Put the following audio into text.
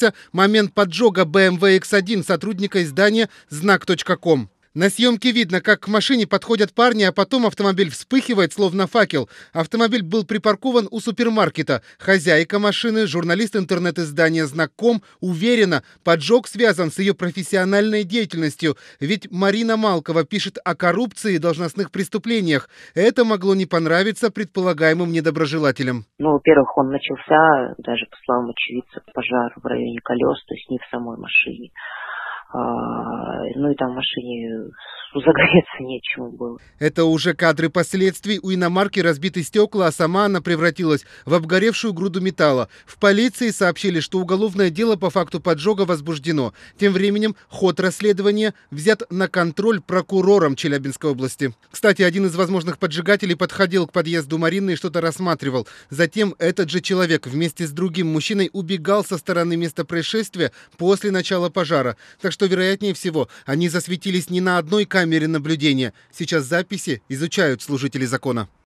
случился момент поджога BMW X1 сотрудника издания «Знак.ком». На съемке видно, как к машине подходят парни, а потом автомобиль вспыхивает, словно факел. Автомобиль был припаркован у супермаркета. Хозяйка машины, журналист интернет-издания «Знаком», уверена, поджог связан с ее профессиональной деятельностью. Ведь Марина Малкова пишет о коррупции и должностных преступлениях. Это могло не понравиться предполагаемым недоброжелателям. Ну, во-первых, он начался, даже по словам очевидца, пожар в районе колес, то есть не в самой машине а, ну и там машине э, загореться нечему было. Это уже кадры последствий. У иномарки разбиты стекла, а сама она превратилась в обгоревшую груду металла. В полиции сообщили, что уголовное дело по факту поджога возбуждено. Тем временем ход расследования взят на контроль прокурором Челябинской области. Кстати, один из возможных поджигателей подходил к подъезду Марины и что-то рассматривал. Затем этот же человек вместе с другим мужчиной убегал со стороны места происшествия после начала пожара. Так что, вероятнее всего, они засветились не на одной камере наблюдения. Сейчас записи изучают служители закона.